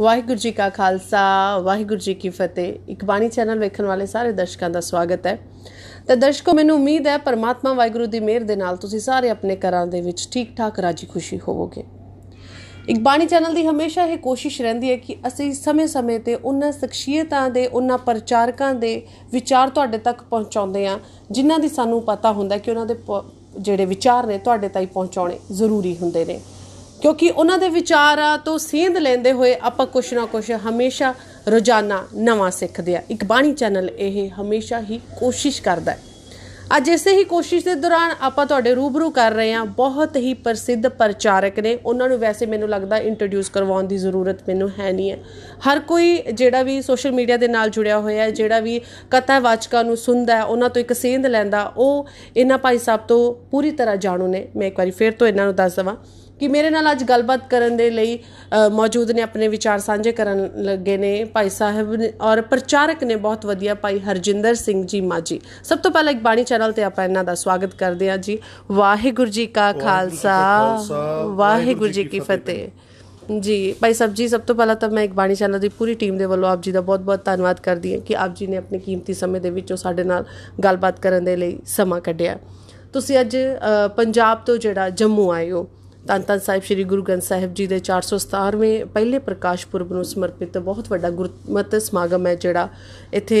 ਵਾਹਿਗੁਰੂ ਜੀ ਕਾ ਖਾਲਸਾ ਵਾਹਿਗੁਰੂ ਜੀ ਕੀ ਫਤਿਹ ਇੱਕ ਬਾਣੀ ਚੈਨਲ ਵੇਖਣ ਵਾਲੇ ਸਾਰੇ ਦਰਸ਼ਕਾਂ ਦਾ ਸਵਾਗਤ ਹੈ ਤੇ ਦਰਸ਼ਕੋ ਮੈਨੂੰ ਉਮੀਦ ਹੈ ਪਰਮਾਤਮਾ ਵਾਹਿਗੁਰੂ ਦੀ ਮਿਹਰ ਦੇ ਨਾਲ ਤੁਸੀਂ ਸਾਰੇ ਆਪਣੇ ਘਰਾਂ ਦੇ ਵਿੱਚ ਠੀਕ ਠਾਕ ਰਾਜੀ ਖੁਸ਼ੀ ਹੋਵੋਗੇ ਇੱਕ ਬਾਣੀ ਚੈਨਲ ਦੀ ਹਮੇਸ਼ਾ ਇਹ ਕੋਸ਼ਿਸ਼ ਰਹਿੰਦੀ ਹੈ ਕਿ ਅਸੀਂ ਸਮੇਂ-ਸਮੇਂ ਤੇ ਉਹਨਾਂ ਸ਼ਖਸੀਅਤਾਂ ਦੇ ਉਹਨਾਂ ਪ੍ਰਚਾਰਕਾਂ ਦੇ ਵਿਚਾਰ ਤੁਹਾਡੇ ਤੱਕ ਪਹੁੰਚਾਉਂਦੇ ਆ ਜਿਨ੍ਹਾਂ ਦੀ ਸਾਨੂੰ ਪਤਾ ਹੁੰਦਾ ਕਿ ਉਹਨਾਂ ਦੇ ਜਿਹੜੇ ਵਿਚਾਰ ਨੇ ਤੁਹਾਡੇ ਤਾਈਂ ਪਹੁੰਚਾਉਣੇ ਜ਼ਰੂਰੀ ਹੁੰਦੇ ਨੇ ਕਿਉਂਕਿ ਉਹਨਾਂ ਦੇ ਵਿਚਾਰਾਂ ਤੋਂ ਸੇਧ ਲੈਂਦੇ ਹੋਏ ਆਪਾਂ ਕੁਛ ਨਾ ਕੁਛ ਹਮੇਸ਼ਾ ਰੋਜ਼ਾਨਾ ਨਵਾਂ ਸਿੱਖਦੇ ਆ ਇੱਕ ਬਾਣੀ ਚੈਨਲ ਇਹ ਹਮੇਸ਼ਾ ਹੀ ਕੋਸ਼ਿਸ਼ ਕਰਦਾ ਹੈ ਅੱਜ ਇਸੇ ਹੀ ਕੋਸ਼ਿਸ਼ ਦੇ ਦੌਰਾਨ ਆਪਾਂ ਤੁਹਾਡੇ ਰੂਬਰੂ ਕਰ ਰਹੇ ਹਾਂ ਬਹੁਤ ਹੀ ਪ੍ਰਸਿੱਧ ਪ੍ਰਚਾਰਕ ਨੇ ਉਹਨਾਂ ਨੂੰ ਵੈਸੇ ਮੈਨੂੰ ਲੱਗਦਾ ਇੰਟਰੋਡਿਊਸ ਕਰਵਾਉਣ ਦੀ ਜ਼ਰੂਰਤ ਮੈਨੂੰ ਹੈ ਨਹੀਂ ਹੈ ਹਰ ਕੋਈ ਜਿਹੜਾ ਵੀ ਸੋਸ਼ਲ ਮੀਡੀਆ ਦੇ ਨਾਲ ਜੁੜਿਆ ਹੋਇਆ ਹੈ ਜਿਹੜਾ ਵੀ ਕਥਾ ਵਾਚਕਾਂ ਨੂੰ ਸੁਣਦਾ ਹੈ ਉਹਨਾਂ ਤੋਂ ਇੱਕ ਸੇਂਧ ਲੈਂਦਾ ਉਹ ਇਹਨਾਂ ਭਾਈ ਸਾਹਿਬ ਤੋਂ ਪੂਰੀ ਤਰ੍ਹਾਂ ਜਾਣੂ ਨੇ ਮੈਂ ਇੱਕ ਵਾਰੀ ਫੇਰ ਤੋਂ ਇਹਨਾਂ ਨੂੰ ਦੱਸ ਦਵਾਂ ਕਿ ਮੇਰੇ ਨਾਲ ਅੱਜ ਗੱਲਬਾਤ ਕਰਨ ਦੇ ਲਈ ਮੌਜੂਦ ਨੇ ਆਪਣੇ ਵਿਚਾਰ ਸਾਂਝੇ ਕਰਨ ਲੱਗੇ ਨੇ ਭਾਈ ਸਾਹਿਬ ਔਰ ਪ੍ਰਚਾਰਕ ਨੇ ਬਹੁਤ ਵਧੀਆ ਭਾਈ ਹਰਜਿੰਦਰ ਸਿੰਘ ਜੀ ਮਾਜੀ ਸਭ ਤੋਂ ਪਹਿਲਾਂ ਇੱਕ ਬਾਣੀ ਚੈਨਲ ਤੇ ਆਪਾਂ ਇਹਨਾਂ ਦਾ ਸਵਾਗਤ ਕਰਦੇ ਹਾਂ ਜੀ ਵਾਹਿਗੁਰੂ ਜੀ ਕਾ ਖਾਲਸਾ ਵਾਹਿਗੁਰੂ ਜੀ ਕੀ ਫਤਿਹ ਜੀ ਭਾਈ ਸਾਹਿਬ ਜੀ ਸਭ ਤੋਂ ਪਹਿਲਾਂ ਤਾਂ ਮੈਂ ਇੱਕ ਬਾਣੀ ਚੈਨਲ ਦੀ ਪੂਰੀ ਟੀਮ ਦੇ ਵੱਲੋਂ ਆਪ ਜੀ ਦਾ ਬਹੁਤ-ਬਹੁਤ ਧੰਨਵਾਦ ਕਰਦੀ ਹਾਂ ਕਿ ਆਪ ਜੀ ਨੇ ਆਪਣੇ ਕੀਮਤੀ ਸਮੇਂ ਦੇ ਵਿੱਚੋਂ ਸਾਡੇ ਨਾਲ ਗੱਲਬਾਤ ਕਰਨ ਦੇ ਲਈ ਸਮਾਂ ਕੱਢਿਆ ਤੁਸੀਂ ਅੱਜ ਪੰਜਾਬ ਤੋਂ ਜਿਹੜਾ ਜੰਮੂ ਆਏ ਹੋ ਤਨ ਤਨ ਸਾਹਿਬ ਸ੍ਰੀ ਗੁਰੂ ਗ੍ਰੰਥ ਸਾਹਿਬ ਜੀ ਦੇ 417ਵੇਂ ਪਹਿਲੇ ਪ੍ਰਕਾਸ਼ ਪੁਰਬ ਨੂੰ ਸਮਰਪਿਤ ਬਹੁਤ ਵੱਡਾ ਗੁਰਮਤ ਸਮਾਗਮ ਹੈ ਜਿਹੜਾ ਇੱਥੇ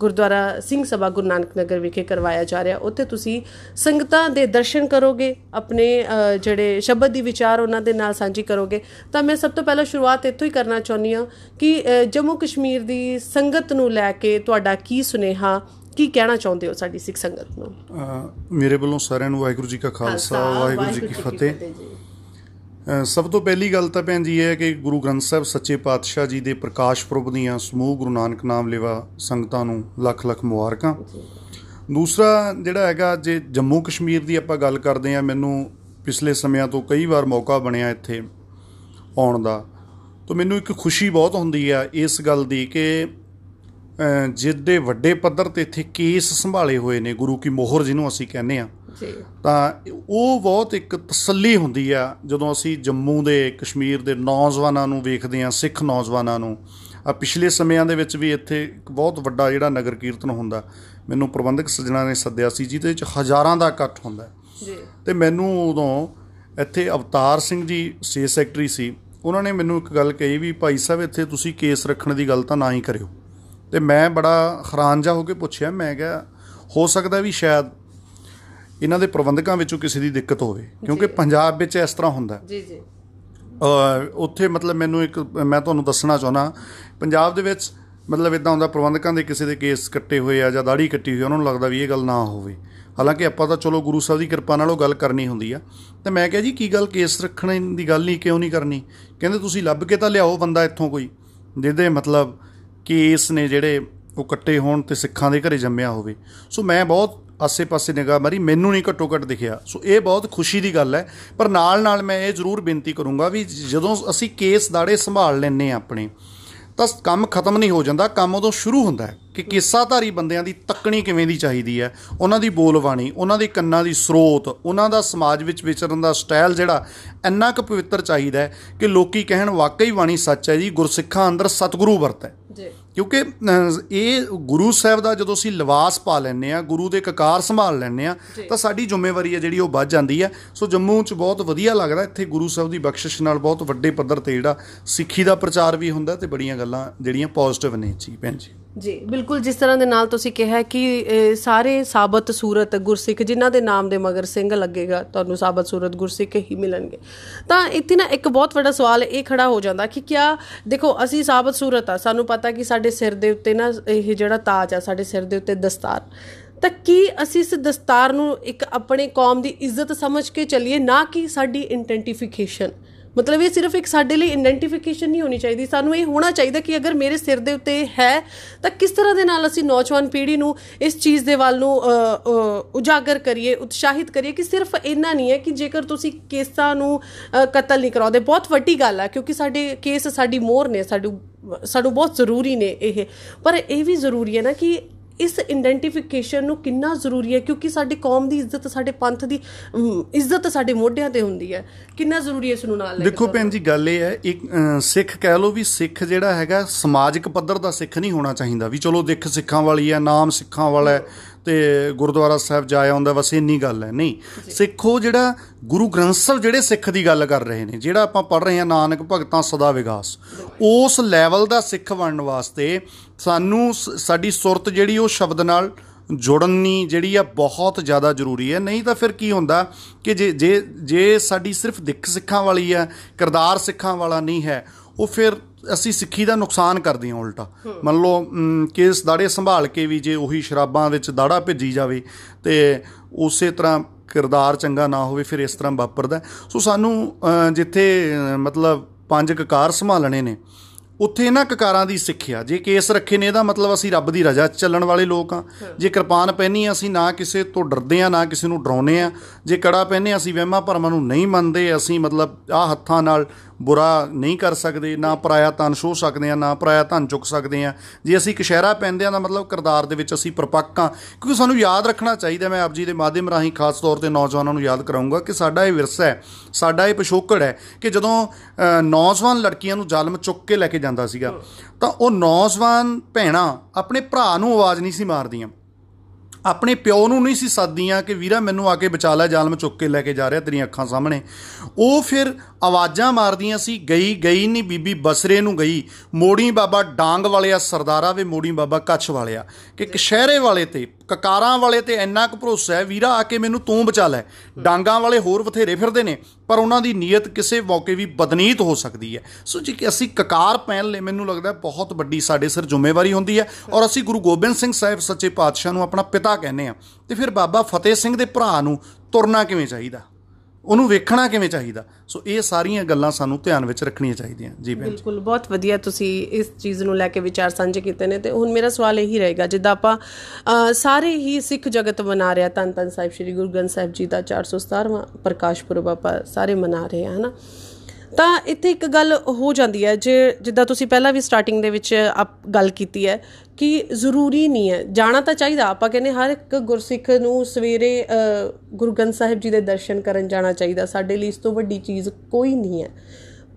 ਗੁਰਦੁਆਰਾ ਸਿੰਘ ਸਭਾ ਗੁਰੂ ਨਾਨਕ ਨਗਰ ਵਿਖੇ ਕਰਵਾਇਆ ਜਾ ਰਿਹਾ ਉੱਥੇ ਤੁਸੀਂ ਸੰਗਤਾਂ ਦੇ ਦਰਸ਼ਨ ਕਰੋਗੇ ਆਪਣੇ ਜਿਹੜੇ ਸ਼ਬਦ ਦੀ ਵਿਚਾਰ ਉਹਨਾਂ ਦੇ ਨਾਲ ਸਾਂਝੀ ਕਰੋਗੇ ਤਾਂ ਮੈਂ ਸਭ ਤੋਂ ਪਹਿਲਾਂ ਸ਼ੁਰੂਆਤ ਇੱਥੋਂ ਹੀ ਕਰਨਾ ਚਾਹੁੰਦੀ ਹਾਂ ਕਿ ਜੰਮੂ ਕਸ਼ਮੀਰ ਦੀ ਸੰਗਤ ਨੂੰ ਲੈ ਕੇ ਤੁਹਾਡਾ ਕੀ ਸੁਨੇਹਾ ਕੀ ਕਹਿਣਾ ਚਾਹੁੰਦੇ ਹੋ ਸਾਡੀ ਸਿੱਖ ਸੰਗਤ ਨੂੰ ਮੇਰੇ ਵੱਲੋਂ ਸਾਰਿਆਂ ਨੂੰ ਵਾਹਿਗੁਰੂ ਜੀ ਕਾ ਖਾਲਸਾ ਵਾਹਿਗੁਰੂ ਜੀ ਕੀ ਫਤਿਹ ਸਭ ਤੋਂ ਪਹਿਲੀ ਗੱਲ ਤਾਂ ਭੈਣ ਜੀ ਇਹ ਹੈ ਕਿ ਗੁਰੂ ਗ੍ਰੰਥ ਸਾਹਿਬ ਸੱਚੇ ਪਾਤਸ਼ਾਹ ਜੀ ਦੇ ਪ੍ਰਕਾਸ਼ ਪੁਰਬ ਦੀਆਂ ਸਮੂਹ ਗੁਰੂ ਨਾਨਕ ਨਾਮ ਲੇਵਾ ਸੰਗਤਾਂ ਨੂੰ ਲੱਖ ਲੱਖ ਮੁਬਾਰਕਾਂ ਦੂਸਰਾ ਜਿਹੜਾ ਹੈਗਾ ਜੇ ਜੰਮੂ ਕਸ਼ਮੀਰ ਦੀ ਆਪਾਂ ਗੱਲ ਕਰਦੇ ਆ ਮੈਨੂੰ ਪਿਛਲੇ ਸਮਿਆਂ ਤੋਂ ਕਈ ਵਾਰ ਮੌਕਾ ਬਣਿਆ ਇੱਥੇ ਆਉਣ ਦਾ ਤਾਂ ਮੈਨੂੰ ਇੱਕ ਖੁਸ਼ੀ ਬਹੁਤ ਹੁੰਦੀ ਆ ਇਸ ਗੱਲ ਦੀ ਕਿ ਜਿੱਦੇ ਵੱਡੇ ਪੱਧਰ ਤੇ ਇੱਥੇ ਕੇਸ ਸੰਭਾਲੇ ਹੋਏ ਨੇ ਗੁਰੂ ਕੀ ਮੋਹਰ ਜਿਹਨੂੰ ਅਸੀਂ ਕਹਿੰਦੇ ਆ ਜੀ ਤਾਂ ਉਹ ਬਹੁਤ ਇੱਕ ਤਸੱਲੀ ਹੁੰਦੀ ਆ ਜਦੋਂ ਅਸੀਂ ਜੰਮੂ ਦੇ ਕਸ਼ਮੀਰ ਦੇ ਨੌਜਵਾਨਾਂ ਨੂੰ ਵੇਖਦੇ ਆ ਸਿੱਖ ਨੌਜਵਾਨਾਂ ਨੂੰ ਆ ਪਿਛਲੇ ਸਮਿਆਂ ਦੇ ਵਿੱਚ ਵੀ ਇੱਥੇ ਇੱਕ ਬਹੁਤ ਵੱਡਾ ਜਿਹੜਾ ਨਗਰ ਕੀਰਤਨ ਹੁੰਦਾ ਮੈਨੂੰ ਪ੍ਰਬੰਧਕ ਸੱਜਣਾ ਨੇ ਸੱਦਿਆ ਸੀ ਜਿਹਦੇ ਵਿੱਚ ਹਜ਼ਾਰਾਂ ਦਾ ਇਕੱਠ ਹੁੰਦਾ ਜੀ ਤੇ ਮੈਨੂੰ ਉਦੋਂ ਇੱਥੇ ਅਵਤਾਰ ਸਿੰਘ ਜੀ ਸੇ ਸੈਕਟਰੀ ਸੀ ਉਹਨਾਂ ਨੇ ਮੈਨੂੰ ਇੱਕ ਗੱਲ ਕਹੀ ਵੀ ਭਾਈ ਸਾਹਿਬ ਇੱਥੇ ਤੁਸੀਂ ਕੇਸ ਰੱਖਣ ਦੀ ਗੱਲ ਤਾਂ ਨਾ ਹੀ ਕਰਿਓ ਤੇ ਮੈਂ ਬੜਾ ਹੈਰਾਨ ਜਾ ਹੋ ਕੇ ਪੁੱਛਿਆ ਮੈਂ ਕਿਹਾ ਹੋ ਸਕਦਾ ਵੀ ਸ਼ਾਇਦ ਇਹਨਾਂ ਦੇ ਪ੍ਰਬੰਧਕਾਂ ਵਿੱਚੋਂ ਕਿਸੇ ਦੀ ਦਿੱਕਤ ਹੋਵੇ ਕਿਉਂਕਿ ਪੰਜਾਬ ਵਿੱਚ ਇਸ ਤਰ੍ਹਾਂ ਹੁੰਦਾ ਜੀ ਜੀ ਉੱਥੇ ਮਤਲਬ ਮੈਨੂੰ ਇੱਕ ਮੈਂ ਤੁਹਾਨੂੰ ਦੱਸਣਾ ਚਾਹਣਾ ਪੰਜਾਬ ਦੇ ਵਿੱਚ ਮਤਲਬ ਇਦਾਂ ਹੁੰਦਾ ਪ੍ਰਬੰਧਕਾਂ ਦੇ ਕਿਸੇ ਦੇ ਕੇਸ ਕੱਟੇ ਹੋਏ ਆ ਜਾਂ ਦਾੜੀ ਕੱਟੀ ਹੋਈ ਉਹਨਾਂ ਨੂੰ ਲੱਗਦਾ ਵੀ ਇਹ ਗੱਲ ਨਾ ਹੋਵੇ ਹਾਲਾਂਕਿ ਆਪਾਂ ਤਾਂ ਚਲੋ ਗੁਰੂ ਸਾਹਿਬ ਦੀ ਕਿਰਪਾ ਨਾਲ ਉਹ ਗੱਲ ਕਰਨੀ ਹੁੰਦੀ ਆ ਤੇ ਮੈਂ ਕਿਹਾ ਜੀ ਕੀ ਗੱਲ ਕੇਸ ਰੱਖਣ ਦੀ ਗੱਲ ਨਹੀਂ ਕਿਉਂ ਨਹੀਂ ਕਰਨੀ ਕਹਿੰਦੇ ਤੁਸੀਂ ਲੱਭ ਕੇ ਤਾਂ ਲਿਆਓ ਬੰਦਾ ਇੱਥੋਂ ਕੋਈ ਜਿਹਦੇ ਮਤਲਬ ਕੇਸ ਨੇ ਜਿਹੜੇ ਉਹ ਕੱਟੇ ਹੋਣ ਤੇ ਸਿੱਖਾਂ ਦੇ ਘਰੇ ਜੰਮਿਆ ਹੋਵੇ ਸੋ ਮੈਂ ਬਹੁਤ ਆਸੇ-ਪਾਸੇ ਨਿਗਾਹ ਮਾਰੀ ਮੈਨੂੰ ਨਹੀਂ ਘਟੋ-ਘਟ ਦਿਖਿਆ ਸੋ ਇਹ ਬਹੁਤ ਖੁਸ਼ੀ ਦੀ ਗੱਲ ਹੈ ਪਰ ਨਾਲ-ਨਾਲ ਮੈਂ ਇਹ ਜ਼ਰੂਰ ਬੇਨਤੀ ਕਰੂੰਗਾ ਵੀ ਜਦੋਂ ਅਸੀਂ ਕੇਸ ਦਾੜੇ ਸੰਭਾਲ ਲੈਨੇ ਆ ਆਪਣੇ ਤਾਂ ਕੰਮ ਖਤਮ ਨਹੀਂ ਹੋ ਜਾਂਦਾ ਕੰਮ ਉਦੋਂ ਸ਼ੁਰੂ ਹੁੰਦਾ ਹੈ ਕਿ ਕੇਸਾਧਾਰੀ ਬੰਦਿਆਂ ਦੀ ਤੱਕਣੀ ਕਿਵੇਂ ਦੀ ਚਾਹੀਦੀ ਹੈ ਉਹਨਾਂ ਦੀ ਬੋਲਵਾਣੀ ਉਹਨਾਂ ਦੇ ਕੰਨਾਂ ਦੀ ਸਰੋਤ ਉਹਨਾਂ ਦਾ ਸਮਾਜ ਵਿੱਚ ਵਿਚਰਨ ਦਾ ਸਟਾਈਲ ਜਿਹੜਾ ਇੰਨਾ ਕੁ ਪਵਿੱਤਰ ਚਾਹੀਦਾ ਹੈ ਕਿ ਲੋਕੀ ਕਹਿਣ ਵਾਕਈ ਬਾਣੀ ਸੱਚ ਹੈ ਜੀ ਗੁਰਸਿੱਖਾਂ ਅੰਦਰ ਸਤਿਗੁਰੂ ਵਰਤਾ ਕਿਉਂਕਿ ਇਹ ਗੁਰੂ ਸਾਹਿਬ ਦਾ ਜਦੋਂ ਅਸੀਂ ਲਿਵਾਸ ਪਾ ਲੈਨੇ ਆ ਗੁਰੂ ਦੇ ਕਕਾਰ ਸੰਭਾਲ ਲੈਨੇ ਆ ਤਾਂ ਸਾਡੀ ਜ਼ਿੰਮੇਵਾਰੀ ਹੈ ਜਿਹੜੀ ਉਹ ਵੱਧ ਜਾਂਦੀ ਹੈ ਸੋ ਜੰਮੂ 'ਚ ਬਹੁਤ ਵਧੀਆ ਲੱਗਦਾ ਇੱਥੇ ਗੁਰੂ ਸਾਹਿਬ ਦੀ ਬਖਸ਼ਿਸ਼ ਨਾਲ ਬਹੁਤ ਵੱਡੇ ਪੱਧਰ ਤੇ ਜਿਹੜਾ ਸਿੱਖੀ ਦਾ ਪ੍ਰਚਾਰ ਵੀ ਹੁੰਦਾ ਤੇ ਬੜੀਆਂ ਗੱਲਾਂ ਜਿਹੜੀਆਂ ਪੋਜ਼ਿਟਿਵ ਨੇ ਜੀ ਭੈਣ ਜੀ ਜੀ ਬਿਲਕੁਲ ਜਿਸ ਤਰ੍ਹਾਂ ਦੇ ਨਾਲ ਤੁਸੀਂ ਕਿਹਾ ਕਿ ਸਾਰੇ ਸਾਬਤ ਸੂਰਤ ਗੁਰਸਿੱਖ ਜਿਨ੍ਹਾਂ ਦੇ ਨਾਮ ਦੇ ਮਗਰ ਸਿੰਘ ਲੱਗੇਗਾ ਤੁਹਾਨੂੰ ਸਾਬਤ ਸੂਰਤ ਗੁਰਸਿੱਖ ਹੀ ਮਿਲਣਗੇ ਤਾਂ ਇੱਥੇ ਨਾ ਇੱਕ ਬਹੁਤ ਵੱਡਾ ਸਵਾਲ ਇਹ ਖੜਾ ਹੋ ਜਾਂਦਾ ਕਿ ਕਿਆ ਦੇਖੋ ਅਸੀਂ ਸਾਬਤ ਸੂਰਤ ਆ ਸਾਨੂੰ ਪਤਾ ਕਿ ਸਾਡੇ ਸਿਰ ਦੇ ਉੱਤੇ ਨਾ ਇਹ ਜਿਹੜਾ ਤਾਜ ਆ ਸਾਡੇ ਸਿਰ ਦੇ ਉੱਤੇ ਦਸਤਾਰ ਤਾਂ ਕੀ ਅਸੀਂ ਇਸ ਦਸਤਾਰ ਨੂੰ ਇੱਕ ਆਪਣੇ ਕੌਮ ਦੀ ਇੱਜ਼ਤ ਸਮਝ ਕੇ ਚੱਲੀਏ ਨਾ ਕਿ ਸਾਡੀ ਆਈਡੈਂਟੀਫਿਕੇਸ਼ਨ ਮਤਲਬ ਇਹ ਸਿਰਫ ਇੱਕ ਸਾਡੇ ਲਈ ਆਇਡੈਂਟੀਫਿਕੇਸ਼ਨ ਨਹੀਂ ਹੋਣੀ ਚਾਹੀਦੀ ਸਾਨੂੰ ਇਹ ਹੋਣਾ ਚਾਹੀਦਾ ਕਿ ਅਗਰ ਮੇਰੇ ਸਿਰ ਦੇ ਉੱਤੇ ਹੈ ਤਾਂ ਕਿਸ ਤਰ੍ਹਾਂ ਦੇ ਨਾਲ ਅਸੀਂ ਨੌਜਵਾਨ ਪੀੜ੍ਹੀ ਨੂੰ ਇਸ ਚੀਜ਼ ਦੇ ਵੱਲ ਨੂੰ ਉਜਾਗਰ ਕਰੀਏ ਉਤਸ਼ਾਹਿਤ ਕਰੀਏ ਕਿ ਸਿਰਫ ਇੰਨਾ ਨਹੀਂ ਹੈ ਕਿ ਜੇਕਰ ਤੁਸੀਂ ਕੇਸਾਂ ਨੂੰ ਕਤਲ ਨਹੀਂ ਕਰਾਉਂਦੇ ਬਹੁਤ ਵੱਡੀ ਗੱਲ ਹੈ ਕਿਉਂਕਿ ਸਾਡੇ ਕੇਸ ਸਾਡੀ ਮੋਰ ਨੇ ਸਾਡੂ ਸਾਡੂ ਬਹੁਤ ਜ਼ਰੂਰੀ ਨੇ ਇਹ ਪਰ ਇਹ ਵੀ ਜ਼ਰੂਰੀ ਹੈ ਨਾ ਕਿ ਇਸ ਆਇਡੈਂਟੀਫਿਕੇਸ਼ਨ ਨੂੰ ਕਿੰਨਾ ਜ਼ਰੂਰੀ ਹੈ ਕਿਉਂਕਿ ਸਾਡੀ ਕੌਮ ਦੀ ਇੱਜ਼ਤ ਸਾਡੇ ਪੰਥ ਦੀ ਇੱਜ਼ਤ ਸਾਡੇ ਮੋਢਿਆਂ ਤੇ ਹੁੰਦੀ ਹੈ ਕਿੰਨਾ ਜ਼ਰੂਰੀ ਹੈ ਇਸ ਨੂੰ ਨਾਲ ਲੈ ਕੇ ਦੇਖੋ ਭੈਣ ਜੀ ਗੱਲ ਇਹ ਹੈ ਇੱਕ ਸਿੱਖ ਕਹਿ ਲੋ ਵੀ ਸਿੱਖ ਜਿਹੜਾ ਹੈਗਾ ਸਮਾਜਿਕ ਪੱਧਰ ਦਾ ਸਿੱਖ ਨਹੀਂ ਹੋਣਾ ਚਾਹੀਦਾ ਵੀ ਚਲੋ ਦੇਖ ਸਿੱਖਾਂ ਵਾਲੀ ਹੈ ਨਾਮ ਸਿੱਖਾਂ ਵਾਲਾ ਹੈ ਤੇ ਗੁਰਦੁਆਰਾ ਸਾਹਿਬ ਜਾਇਆ ਆਉਂਦਾ ਬਸ ਇੰਨੀ ਗੱਲ ਹੈ ਨਹੀਂ ਸਿੱਖੋ ਜਿਹੜਾ ਗੁਰੂ ਗ੍ਰੰਥ ਸਾਹਿਬ ਜਿਹੜੇ ਸਿੱਖ ਦੀ ਗੱਲ ਕਰ ਰਹੇ ਨੇ ਜਿਹੜਾ ਆਪਾਂ ਪੜ ਰਹੇ ਹਾਂ ਨਾਨਕ ਭਗਤਾਂ ਸਦਾ ਵਿਗਾਸ ਉਸ ਲੈਵਲ ਦਾ ਸਿੱਖ ਬਣਨ ਵਾਸਤੇ ਸਾਨੂੰ ਸਾਡੀ ਸੁਰਤ ਜਿਹੜੀ ਉਹ ਸ਼ਬਦ ਨਾਲ ਜੋੜਨੀ ਜਿਹੜੀ ਆ ਬਹੁਤ ਜ਼ਿਆਦਾ ਜ਼ਰੂਰੀ ਹੈ ਨਹੀਂ ਤਾਂ ਫਿਰ ਕੀ ਹੁੰਦਾ ਕਿ ਜੇ ਜੇ ਜੇ ਸਾਡੀ ਸਿਰਫ ਦਿੱਖ ਸਿੱਖਾਂ ਵਾਲੀ ਆ ਕਰਦਾਰ ਸਿੱਖਾਂ ਵਾਲਾ ਨਹੀਂ ਹੈ ਉਹ ਫਿਰ ਅਸੀਂ ਸਿੱਖੀ ਦਾ ਨੁਕਸਾਨ ਹਾਂ ਉਲਟਾ ਮੰਨ ਲਓ ਕੇਸ ਦਾੜੇ ਸੰਭਾਲ ਕੇ ਵੀ ਜੇ ਉਹੀ ਸ਼ਰਾਬਾਂ ਵਿੱਚ ਦਾੜਾ ਭੇਜੀ ਜਾਵੇ ਤੇ ਉਸੇ ਤਰ੍ਹਾਂ ਕਿਰਦਾਰ ਚੰਗਾ ਨਾ ਹੋਵੇ ਫਿਰ ਇਸ ਤਰ੍ਹਾਂ ਵਾਪਰਦਾ ਸੋ ਸਾਨੂੰ ਜਿੱਥੇ ਮਤਲਬ ਪੰਜ ਕਕਾਰ ਸੰਭਾਲਣੇ ਨੇ ਉੱਥੇ ਇਹਨਾਂ ਕਕਾਰਾਂ ਦੀ ਸਿੱਖਿਆ ਜੇ ਕੇਸ ਰੱਖੇ ਨੇ ਇਹਦਾ ਮਤਲਬ ਅਸੀਂ ਰੱਬ ਦੀ ਰਜ਼ਾ ਚੱਲਣ ਵਾਲੇ ਲੋਕ ਆ ਜੇ ਕਿਰਪਾਨ ਪਹਿਨੀ ਅਸੀਂ ਨਾ ਕਿਸੇ ਤੋਂ ਡਰਦੇ ਆ ਨਾ ਕਿਸੇ ਨੂੰ ਡਰਾਉਨੇ ਆ ਜੇ ਕੜਾ ਪਹਿਨੇ ਅਸੀਂ ਵਹਿਮਾਂ ਭਰਮਾਂ ਨੂੰ ਨਹੀਂ ਮੰਨਦੇ ਅਸੀਂ ਮਤਲਬ ਆ ਹੱਥਾਂ ਨਾਲ ਬੁਰਾ ਨਹੀਂ ਕਰ ਸਕਦੇ ਨਾ ਪਰਾਇਆ ਤਨ ਸ਼ੋਹ ਸਕਦੇ ਆ ਨਾ ਪਰਾਇਆ ਧਨ ਚੁੱਕ ਸਕਦੇ ਆ ਜੇ ਅਸੀਂ ਕਸ਼ਹਿਰਾ ਪੈਂਦੇ ਆ ਦਾ ਮਤਲਬ ਕਰਤਾਰ ਦੇ ਵਿੱਚ ਅਸੀਂ ਪਰਪੱਕ ਆ ਕਿਉਂਕਿ ਸਾਨੂੰ ਯਾਦ ਰੱਖਣਾ ਚਾਹੀਦਾ ਮੈਂ ਆਪ ਜੀ ਦੇ ਮਾਧਿਅਮ ਰਾਹੀਂ ਖਾਸ ਤੌਰ ਤੇ ਨੌਜਵਾਨਾਂ ਨੂੰ ਯਾਦ ਕਰਾਉਂਗਾ ਕਿ ਸਾਡਾ ਇਹ ਵਿਰਸਾ ਹੈ ਸਾਡਾ ਇਹ ਪਿਛੋਕੜ ਹੈ ਕਿ ਜਦੋਂ ਨੌਜਵਾਨ ਲੜਕੀਆਂ ਨੂੰ ਜ਼ਾਲਮ ਚੁੱਕ ਕੇ ਲੈ ਕੇ ਜਾਂਦਾ ਸੀਗਾ ਤਾਂ ਉਹ ਨੌਜਵਾਨ ਭੈਣਾ ਆਪਣੇ ਭਰਾ ਨੂੰ ਆਵਾਜ਼ ਨਹੀਂ ਸੀ ਮਾਰਦੀਆਂ ਆਪਣੇ ਪਿਓ ਨੂੰ ਨਹੀਂ ਸੀ ਸਾਦੀਆਂ ਕਿ ਵੀਰਾ ਮੈਨੂੰ ਆ ਕੇ ਬਚਾ ਲੈ ਜ਼ਾਲਮ ਚੁੱਕ ਕੇ ਲੈ ਕੇ ਜਾ ਰਿਹਾ ਤੇਰੀਆਂ ਅੱਖਾਂ ਸਾਹਮਣੇ ਉਹ ਫਿਰ ਆਵਾਜ਼ਾਂ ਮਾਰਦੀਆਂ ਸੀ ਗਈ ਗਈ ਨਹੀਂ ਬੀਬੀ ਬਸਰੇ ਨੂੰ ਗਈ ਮੋੜੀ ਬਾਬਾ ਡਾਂਗ ਵਾਲਿਆ ਸਰਦਾਰਾ ਵੇ ਮੋੜੀ ਬਾਬਾ ਕੱਛ ਵਾਲਿਆ ਕਿ ਕਸ਼ਹਿਰੇ ਵਾਲੇ ਤੇ ਕਕਾਰਾਂ ਵਾਲੇ ਤੇ ਇੰਨਾ ਕੁ ਭਰੋਸਾ ਹੈ ਵੀਰਾ ਆ ਕੇ ਮੈਨੂੰ ਤੂੰ ਬਚਾ ਲੈ ਡਾਂਗਾਂ ਵਾਲੇ ਹੋਰ ਬਥੇਰੇ ਫਿਰਦੇ ਨੇ ਪਰ ਉਹਨਾਂ ਦੀ ਨੀਅਤ ਕਿਸੇ ਮੌਕੇ ਵੀ ਬਦਨੀਤ ਹੋ ਸਕਦੀ ਹੈ ਸੋ ਜੇ ਕਿ ਅਸੀਂ ਕਕਾਰ ਪਹਿਨ ਲਈ ਮੈਨੂੰ ਲੱਗਦਾ ਬਹੁਤ ਵੱਡੀ ਸਾਡੇ ਸਿਰ ਜ਼ਿੰਮੇਵਾਰੀ ਹੁੰਦੀ ਹੈ ਔਰ ਅਸੀਂ ਗੁਰੂ ਗੋਬਿੰਦ ਸਿੰਘ ਸਾਹਿਬ ਸੱਚੇ ਪਾਤਸ਼ਾਹ ਨੂੰ ਆਪਣਾ ਪਿਤਾ ਕਹਿੰਦੇ ਆ ਤੇ ਫਿਰ ਬਾਬਾ ਫਤਿਹ ਸਿੰਘ ਦੇ ਭਰਾ ਨੂੰ ਤੁਰਨਾ ਕਿਵੇਂ ਚਾਹੀਦਾ ਉਹਨੂੰ ਵੇਖਣਾ ਕਿਵੇਂ ਚਾਹੀਦਾ ਸੋ ਇਹ ਸਾਰੀਆਂ ਗੱਲਾਂ ਸਾਨੂੰ ਧਿਆਨ ਵਿੱਚ ਰੱਖਣੀਆਂ ਚਾਹੀਦੀਆਂ ਜੀ ਬਿਲਕੁਲ ਬਹੁਤ ਵਧੀਆ ਤੁਸੀਂ ਇਸ ਚੀਜ਼ ਨੂੰ ਲੈ ਕੇ ਵਿਚਾਰ ਸਾਂਝੇ ਕੀਤੇ ਨੇ ਤੇ ਹੁਣ ਮੇਰਾ ਸਵਾਲ ਇਹੀ ਰਹੇਗਾ ਜਿੱਦਾਂ ਆਪਾਂ ਸਾਰੇ ਹੀ ਸਿੱਖ ਜਗਤ ਮਨਾ ਰਿਹਾ ਤਨ ਤਨ ਸਾਹਿਬ ਸ੍ਰੀ ਗੁਰੂ ਗ੍ਰੰਥ ਸਾਹਿਬ ਜੀ ਦਾ 417ਵਾਂ ਪ੍ਰਕਾਸ਼ ਪੁਰਬ ਆਪਾਂ ਸਾਰੇ ਮਨਾ ਰਹੇ ਹਾਂ ਹਨਾ ਤਾਂ ਇੱਥੇ ਇੱਕ ਗੱਲ ਹੋ ਜਾਂਦੀ ਹੈ ਜੇ ਜਿੱਦਾਂ ਤੁਸੀਂ ਪਹਿਲਾਂ ਵੀ ਸਟਾਰਟਿੰਗ ਦੇ ਵਿੱਚ ਆਪ ਗੱਲ ਕੀਤੀ ਹੈ ਕਿ ਜ਼ਰੂਰੀ ਨਹੀਂ ਹੈ ਜਾਣਾ ਤਾਂ ਚਾਹੀਦਾ ਆਪਾਂ ਕਹਿੰਦੇ ਹਰ ਇੱਕ ਗੁਰਸਿੱਖ ਨੂੰ ਸਵੇਰੇ ਗੁਰਗੰਨ ਸਾਹਿਬ ਜੀ ਦੇ ਦਰਸ਼ਨ ਕਰਨ ਜਾਣਾ ਚਾਹੀਦਾ ਸਾਡੇ ਲਈ ਇਸ ਤੋਂ ਵੱਡੀ ਚੀਜ਼ ਕੋਈ ਨਹੀਂ ਹੈ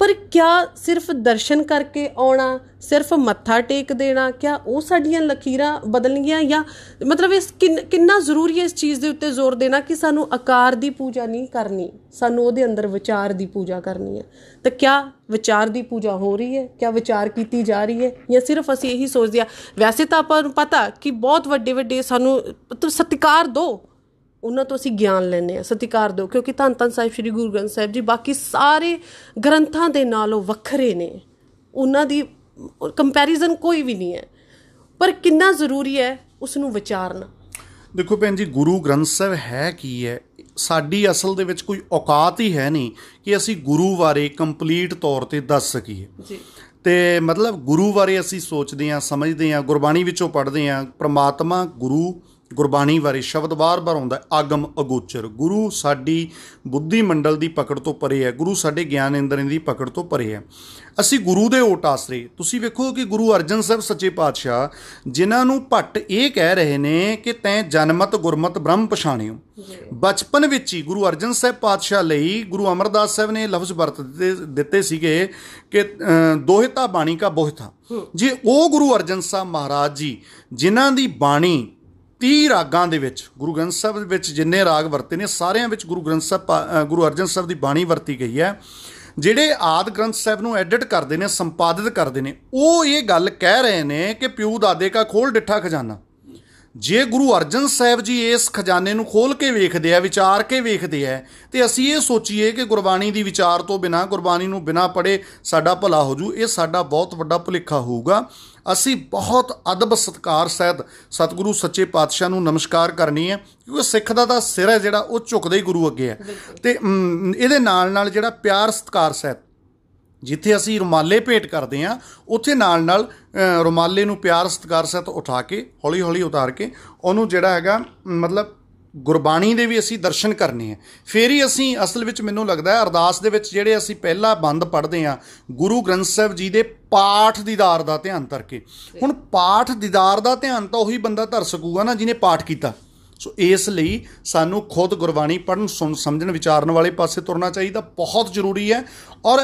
ਪਰ ਕਿਆ ਸਿਰਫ ਦਰਸ਼ਨ ਕਰਕੇ ਆਉਣਾ ਸਿਰਫ ਮੱਥਾ ਟੇਕ ਦੇਣਾ ਕਿਆ ਉਹ ਸਾਡੀਆਂ ਲਕੀਰਾਂ ਬਦਲਣਗੀਆਂ ਜਾਂ ਮਤਲਬ ਇਸ ਕਿੰਨਾ ਜ਼ਰੂਰੀ ਹੈ ਇਸ ਚੀਜ਼ ਦੇ ਉੱਤੇ ਜ਼ੋਰ ਦੇਣਾ ਕਿ ਸਾਨੂੰ ਆਕਾਰ ਦੀ ਪੂਜਾ ਨਹੀਂ ਕਰਨੀ ਸਾਨੂੰ ਉਹਦੇ ਅੰਦਰ ਵਿਚਾਰ ਦੀ ਪੂਜਾ ਕਰਨੀ ਹੈ ਤਾਂ ਕਿਆ ਵਿਚਾਰ ਦੀ ਪੂਜਾ ਹੋ ਰਹੀ ਹੈ ਕਿਆ ਵਿਚਾਰ ਕੀਤੀ ਜਾ ਰਹੀ ਹੈ ਜਾਂ ਸਿਰਫ ਅਸੀਂ ਇਹੀ ਸੋਚਦੇ ਆ ਵੈਸੇ ਤਾਂ ਆਪਾਂ ਨੂੰ ਪਤਾ ਕਿ ਬਹੁਤ ਵੱਡੇ ਵੱਡੇ ਸਾਨੂੰ ਸਤਿਕਾਰ ਦੋ ਉਹਨਾਂ ਤੋਂ ਅਸੀਂ ਗਿਆਨ ਲੈਨੇ ਆ ਸਤਿਕਾਰ ਦਿਓ ਕਿਉਂਕਿ ਧੰਨ ਧੰਨ ਸਾਹਿਬ ਸ੍ਰੀ ਗੁਰੂ ਗ੍ਰੰਥ ਸਾਹਿਬ ਜੀ ਬਾਕੀ ਸਾਰੇ ਗ੍ਰੰਥਾਂ ਦੇ ਨਾਲੋਂ ਵੱਖਰੇ ਨੇ ਉਹਨਾਂ ਦੀ ਕੰਪੈਰੀਜ਼ਨ ਕੋਈ ਵੀ ਨਹੀਂ ਹੈ ਪਰ ਕਿੰਨਾ ਜ਼ਰੂਰੀ ਹੈ ਉਸ ਨੂੰ ਵਿਚਾਰਨਾ ਦੇਖੋ ਭੈਣ ਜੀ ਗੁਰੂ ਗ੍ਰੰਥ ਸਾਹਿਬ ਹੈ ਕੀ ਹੈ ਸਾਡੀ ਅਸਲ ਦੇ ਵਿੱਚ ਕੋਈ ਔਕਾਤ ਹੀ ਹੈ ਨਹੀਂ ਕਿ ਅਸੀਂ ਗੁਰੂ ਬਾਰੇ ਕੰਪਲੀਟ ਤੌਰ ਤੇ ਦੱਸ ਸਕੀਏ ਜੀ ਤੇ ਮਤਲਬ ਗੁਰੂ ਬਾਰੇ ਅਸੀਂ ਸੋਚਦੇ ਹਾਂ ਸਮਝਦੇ ਹਾਂ ਗੁਰਬਾਣੀ ਵਿੱਚੋਂ ਪੜ੍ਹਦੇ ਹਾਂ ਪ੍ਰਮਾਤਮਾ ਗੁਰੂ ਗੁਰਬਾਣੀ ਬਾਰੇ ਸ਼ਬਦ ਬਾਰ-ਬਾਰ ਆਉਂਦਾ ਆਗਮ ਅਗੋਚਰ ਗੁਰੂ ਸਾਡੀ ਬੁੱਧੀ ਮੰਡਲ ਦੀ ਪਕੜ ਤੋਂ ਪਰੇ ਹੈ ਗੁਰੂ ਸਾਡੇ ਗਿਆਨ ਇੰਦਰੀ ਦੀ ਪਕੜ ਤੋਂ ਪਰੇ ਹੈ ਅਸੀਂ ਗੁਰੂ ਦੇ ਓਟ ਆਸਰੇ ਤੁਸੀਂ ਵੇਖੋ ਕਿ ਗੁਰੂ ਅਰਜਨ ਸਾਹਿਬ ਸੱਚੇ ਪਾਤਸ਼ਾਹ ਜਿਨ੍ਹਾਂ ਨੂੰ ਭੱਟ ਇਹ ਕਹਿ ਰਹੇ ਨੇ ਕਿ ਤੈਂ ਜਨਮਤ ਗੁਰਮਤ ਬ੍ਰਹਮ ਪਛਾਣਿਓ ਬਚਪਨ ਵਿੱਚ ਹੀ ਗੁਰੂ ਅਰਜਨ ਸਾਹਿਬ ਪਾਤਸ਼ਾਹ ਲਈ ਗੁਰੂ ਅਮਰਦਾਸ ਸਾਹਿਬ ਨੇ ਲਫ਼ਜ਼ ਵਰਤ ਦਿੱਤੇ ਸੀਗੇ ਕਿ ਦੋਹਿਤਾ ਬਾਣੀ ਕਾ ਬੋਹਿਤਾ ਜੇ ਉਹ ਗੁਰੂ ਅਰਜਨ ਸਾਹਿਬ ਮਹਾਰਾਜ ਜੀ ਜਿਨ੍ਹਾਂ ਦੀ ਬਾਣੀ 30 ਰਾਗਾਂ ਦੇ ਵਿੱਚ ਗੁਰੂ ਗ੍ਰੰਥ ਸਾਹਿਬ ਦੇ ਵਿੱਚ ਜਿੰਨੇ ਰਾਗ ਵਰਤੇ ਨੇ ਸਾਰਿਆਂ ਵਿੱਚ ਗੁਰੂ ਗ੍ਰੰਥ ਸਾਹਿਬ ਗੁਰੂ ਅਰਜਨ ਸਾਹਿਬ ਦੀ ਬਾਣੀ ਵਰਤੀ ਗਈ ਹੈ ਜਿਹੜੇ ਆਦ ਗ੍ਰੰਥ ਸਾਹਿਬ ਨੂੰ ਐਡਿਟ ਕਰਦੇ ਨੇ ਸੰਪਾਦਿਤ ਕਰਦੇ ਨੇ ਉਹ ਇਹ ਗੱਲ ਕਹਿ ਰਹੇ ਨੇ ਕਿ ਪਿਉ ਦਾਦੇ ਕਾ ਖੋਲ ਡਿੱਠਾ ਖਜ਼ਾਨਾ ਜੇ ਗੁਰੂ ਅਰਜਨ ਸਾਹਿਬ ਜੀ ਇਸ ਖਜ਼ਾਨੇ ਨੂੰ ਖੋਲ ਕੇ ਵੇਖਦੇ ਆ ਵਿਚਾਰ ਕੇ ਵੇਖਦੇ ਆ ਤੇ ਅਸੀਂ ਇਹ ਸੋਚੀਏ ਕਿ ਗੁਰਬਾਣੀ ਦੀ ਵਿਚਾਰ ਤੋਂ ਬਿਨਾ ਗੁਰਬਾਣੀ ਨੂੰ ਬਿਨਾ ਪੜੇ ਸਾਡਾ ਭਲਾ ਹੋ ਜੂ ਇਹ ਸਾਡਾ ਬਹੁਤ ਵੱਡਾ ਭੁਲੇਖਾ ਹੋਊਗਾ ਅਸੀਂ ਬਹੁਤ ਅਦਬ ਸਤਕਾਰ ਸਹਿਤ ਸਤਿਗੁਰੂ ਸੱਚੇ ਪਾਤਸ਼ਾਹ ਨੂੰ ਨਮਸਕਾਰ ਕਰਨੀ ਹੈ ਕਿਉਂਕਿ ਸਿੱਖ ਦਾ ਤਾਂ ਸਿਰ ਹੈ ਜਿਹੜਾ ਉਹ ਝੁਕਦਾ ਹੀ ਗੁਰੂ ਅੱਗੇ ਹੈ ਤੇ ਇਹਦੇ ਨਾਲ ਨਾਲ ਜਿਹੜਾ ਪਿਆਰ ਸਤਕਾਰ ਸਹਿਤ ਜਿੱਥੇ ਅਸੀਂ ਰੁਮਾਲੇ ਭੇਟ ਕਰਦੇ ਆ ਉੱਥੇ ਨਾਲ ਨਾਲ ਰੁਮਾਲੇ ਨੂੰ ਪਿਆਰ ਸਤਕਾਰ ਸਹਿਤ ਉਠਾ ਕੇ ਹੌਲੀ ਹੌਲੀ ਉਤਾਰ ਕੇ ਉਹਨੂੰ ਜਿਹੜਾ ਹੈਗਾ ਮਤਲਬ ਗੁਰਬਾਣੀ ਦੇ ਵੀ ਅਸੀਂ ਦਰਸ਼ਨ ਕਰਨੇ ਆ ਫੇਰ ਹੀ ਅਸੀਂ ਅਸਲ ਵਿੱਚ ਮੈਨੂੰ ਲੱਗਦਾ ਹੈ ਅਰਦਾਸ ਦੇ ਵਿੱਚ ਜਿਹੜੇ ਅਸੀਂ ਪਹਿਲਾ ਬੰਦ ਪੜ੍ਹਦੇ ਆ ਗੁਰੂ ਗ੍ਰੰਥ ਸਾਹਿਬ ਜੀ ਦੇ ਪਾਠ ਦੀਦਾਰ ਦਾ ਧਿਆਨ ਕਰਕੇ ਹੁਣ ਪਾਠ ਦੀਦਾਰ ਦਾ ਧਿਆਨ ਤਾਂ ਉਹੀ ਬੰਦਾ ਧਰ ਸਕੂਗਾ ਨਾ ਜਿਹਨੇ ਪਾਠ ਕੀਤਾ ਸੋ ਇਸ ਲਈ ਸਾਨੂੰ ਖੁਦ ਗੁਰਬਾਣੀ ਪੜਨ ਸੁਣ ਸਮਝਣ ਵਿਚਾਰਨ ਵਾਲੇ ਪਾਸੇ ਤੁਰਨਾ ਚਾਹੀਦਾ ਬਹੁਤ ਜ਼ਰੂਰੀ ਹੈ ਔਰ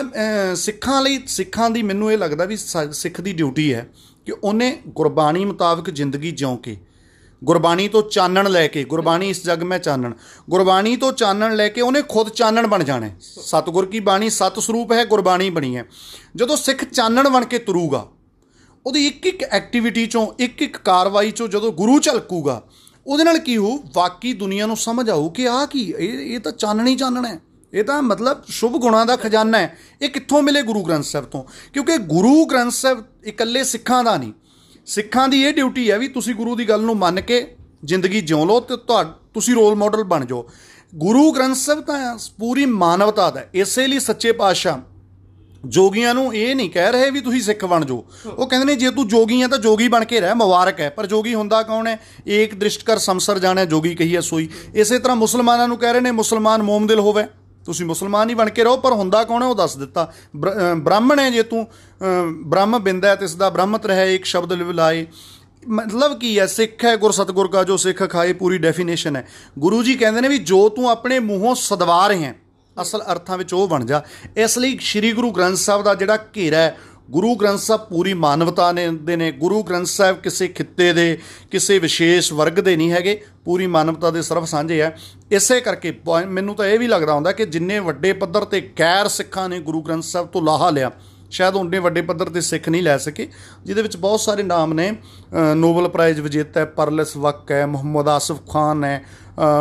ਸਿੱਖਾਂ ਲਈ ਸਿੱਖਾਂ ਦੀ ਮੈਨੂੰ ਇਹ ਲੱਗਦਾ ਵੀ ਸਿੱਖ ਦੀ ਡਿਊਟੀ ਹੈ ਕਿ ਉਹਨੇ ਗੁਰਬਾਣੀ ਮੁਤਾਬਕ ਜ਼ਿੰਦਗੀ ਜਿਉਂ ਕੇ ਗੁਰਬਾਣੀ ਤੋਂ ਚਾਨਣ ਲੈ ਕੇ ਗੁਰਬਾਣੀ ਇਸ ਜਗ ਮੈਂ ਚਾਨਣ ਗੁਰਬਾਣੀ ਤੋਂ ਚਾਨਣ ਲੈ ਕੇ ਉਹਨੇ ਖੁਦ ਚਾਨਣ ਬਣ ਜਾਣਾ ਸਤਗੁਰ ਕੀ ਬਾਣੀ ਸਤ ਸਰੂਪ ਹੈ ਗੁਰਬਾਣੀ ਬਣੀ ਹੈ ਜਦੋਂ ਸਿੱਖ ਚਾਨਣ ਬਣ ਕੇ ਤੁਰੂਗਾ ਉਹਦੀ ਇੱਕ ਇੱਕ ਐਕਟੀਵਿਟੀ ਚੋਂ ਇੱਕ ਇੱਕ ਕਾਰਵਾਈ ਚੋਂ ਜਦੋਂ ਗੁਰੂ ਝਲਕੂਗਾ ਉਹਦੇ ਨਾਲ ਕੀ ਹੋ ਵਾਕੀ ਦੁਨੀਆ ਨੂੰ ਸਮਝ ਆਊ ਕਿ ਆਹ ਕੀ ਇਹ ਇਹ ਤਾਂ ਚਾਨਣੀ ਚਾਨਣਾ ਹੈ ਇਹ ਤਾਂ ਮਤਲਬ ਸ਼ੁਭ ਗੁਣਾ ਦਾ ਖਜ਼ਾਨਾ ਹੈ ਇਹ ਕਿੱਥੋਂ ਮਿਲੇ ਗੁਰੂ ਗ੍ਰੰਥ ਸਾਹਿਬ ਤੋਂ ਕਿਉਂਕਿ ਗੁਰੂ ਗ੍ਰੰਥ ਸਾਹਿਬ ਇਕੱਲੇ ਸਿੱਖਾਂ ਦਾ ਨਹੀਂ ਸਿੱਖਾਂ ਦੀ ਇਹ ਡਿਊਟੀ ਹੈ ਵੀ ਤੁਸੀਂ ਗੁਰੂ ਦੀ ਗੱਲ ਨੂੰ ਮੰਨ ਕੇ ਜ਼ਿੰਦਗੀ ਜਿਉ ਲਓ ਤੇ ਤੁਸੀਂ ਰੋਲ ਮਾਡਲ ਬਣ ਜਾਓ ਗੁਰੂ ਗ੍ਰੰਥ ਸਾਹਿਬ ਤਾਂ ਪੂਰੀ ਮਾਨਵਤਾ ਦਾ ਇਸੇ ਲਈ ਸੱਚੇ ਪਾਤਸ਼ਾਹ ਜੋਗੀਆਂ ਨੂੰ ਇਹ ਨਹੀਂ ਕਹਿ ਰਹੇ ਵੀ ਤੁਸੀਂ ਸਿੱਖ ਬਣ ਜਾਓ ਉਹ ਕਹਿੰਦੇ ਨੇ ਜੇ ਤੂੰ ਜੋਗੀ ਆ ਤਾਂ ਜੋਗੀ ਬਣ ਕੇ ਰਹਿ ਮੁਬਾਰਕ ਹੈ ਪਰ ਜੋਗੀ ਹੁੰਦਾ ਕੌਣ ਹੈ ਏਕ ਦ੍ਰਿਸ਼ਟ ਕਰ ਸੰਸਰ ਜਾਣੇ ਜੋਗੀ ਕਹੀਏ ਸੋਈ ਇਸੇ ਤਰ੍ਹਾਂ ਮੁਸਲਮਾਨਾਂ ਨੂੰ ਕਹਿ ਰਹੇ ਨੇ ਮੁਸਲਮਾਨ ਮੋਮਦਿਲ ਹੋਵੇ ਤੁਸੀਂ ਮੁਸਲਮਾਨ ਹੀ ਬਣ ਕੇ ਰਹੋ ਪਰ ਹੁੰਦਾ ਕੌਣ ਹੈ ਉਹ ਦੱਸ ਦਿੱਤਾ ਬ੍ਰਾਹਮਣ ਹੈ ਜੇ ਤੂੰ ਬ੍ਰਹਮ ਬਿੰਦਾ ਤੇ ਸਦਾ ਬ੍ਰਹਮਤ ਰਹੇ ਇੱਕ ਸ਼ਬਦ ਲਾਏ ਮਤਲਬ ਕੀ ਹੈ ਸਿੱਖ ਹੈ ਗੁਰ ਸਤਗੁਰ ਦਾ ਜੋ ਸਿੱਖ ਖਾਏ ਪੂਰੀ ਡੈਫੀਨੇਸ਼ਨ ਹੈ ਗੁਰੂ ਜੀ ਕਹਿੰਦੇ ਨੇ ਵੀ ਜੋ ਤੂੰ ਆਪਣੇ ਮੂੰਹੋਂ ਸਦਵਾ ਰਹੇ ਹੈ ਅਸਲ ਅਰਥਾਂ ਵਿੱਚ ਉਹ ਬਣ ਜਾ ਇਸ ਲਈ ਸ੍ਰੀ ਗੁਰੂ ਗ੍ਰੰਥ ਸਾਹਿਬ ਦਾ ਜਿਹੜਾ ਘੇਰਾ ਹੈ ਗੁਰੂ ਗ੍ਰੰਥ ਸਾਹਿਬ ਪੂਰੀ ਮਾਨਵਤਾ ਨੇ ਦੇ ਨੇ ਗੁਰੂ ਗ੍ਰੰਥ ਸਾਹਿਬ ਕਿਸੇ ਖਿੱਤੇ ਦੇ ਕਿਸੇ ਵਿਸ਼ੇਸ਼ ਵਰਗ ਦੇ ਨਹੀਂ ਹੈਗੇ ਪੂਰੀ ਮਾਨਵਤਾ ਦੇ ਸਰਵ ਸਾਂਝੇ ਆ ਇਸੇ ਕਰਕੇ ਮੈਨੂੰ ਤਾਂ ਇਹ ਵੀ ਲੱਗਦਾ ਹੁੰਦਾ ਕਿ ਜਿੰਨੇ ਵੱਡੇ ਪੱਧਰ ਤੇ ਗੈਰ ਸਿੱਖਾਂ ਨੇ ਗੁਰੂ ਗ੍ਰੰਥ ਸਾਹਿਬ ਤੋਂ ਲਾਹਾ ਲਿਆ ਸ਼ਾਇਦ ਉਹਨੇ ਵੱਡੇ ਪੱਧਰ ਤੇ ਸਿੱਖ ਨਹੀਂ ਲੈ ਸਕੇ ਜਿਹਦੇ ਵਿੱਚ ਬਹੁਤ ਸਾਰੇ ਨਾਮ ਨੇ ਨੋਬਲ ਪ੍ਰਾਈਜ਼ ਵਿਜੇਤਾ ਪਰਲਸ ਵਕ ਹੈ ਮੁਹੰਮਦ ਆਸਫ ਖਾਨ ਹੈ